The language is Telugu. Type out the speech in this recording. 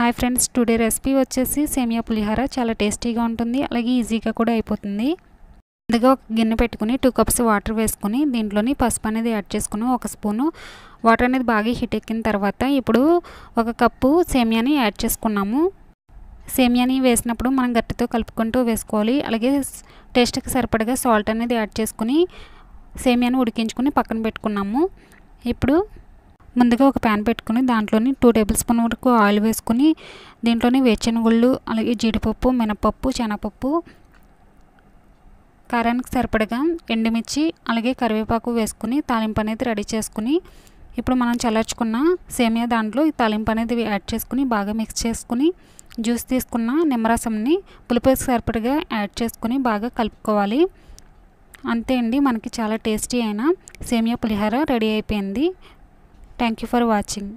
హాయ్ ఫ్రెండ్స్ టుడే రెసిపీ వచ్చేసి సేమియా పులిహార చాలా టేస్టీగా ఉంటుంది అలాగే ఈజీగా కూడా అయిపోతుంది ముందుగా ఒక గిన్నె పెట్టుకుని టూ కప్స్ వాటర్ వేసుకుని దీంట్లోని పసుపు అనేది యాడ్ చేసుకుని ఒక స్పూను వాటర్ అనేది బాగా హీట్ ఎక్కిన తర్వాత ఇప్పుడు ఒక కప్పు సేమియాని యాడ్ చేసుకున్నాము సేమియాని వేసినప్పుడు మనం గట్టితో కలుపుకుంటూ వేసుకోవాలి అలాగే టేస్ట్కి సరిపడగా సాల్ట్ అనేది యాడ్ చేసుకుని సేమియాని ఉడికించుకుని పక్కన పెట్టుకున్నాము ఇప్పుడు ముందుగా ఒక ప్యాన్ పెట్టుకుని దాంట్లోని టూ టేబుల్ స్పూన్ వరకు ఆయిల్ వేసుకుని దీంట్లోని వేరుశనగుళ్ళు అలాగే జీడిపప్పు మినపప్పు శనగపప్పు కారానికి సరిపడగా ఎండుమిర్చి అలాగే కరివేపాకు వేసుకుని తాలింపు అనేది రెడీ చేసుకుని ఇప్పుడు మనం చల్లార్చుకున్న సేమియా దాంట్లో ఈ తాలింపు అనేది యాడ్ చేసుకుని బాగా మిక్స్ చేసుకుని జ్యూస్ తీసుకున్న నిమ్మరసంని పులిపేసి సరిపడగా యాడ్ చేసుకుని బాగా కలుపుకోవాలి అంతే అండి మనకి చాలా టేస్టీ అయిన సేమియా పులిహోర రెడీ అయిపోయింది థ్యాంక్ యూ ఫర్ వాచింగ్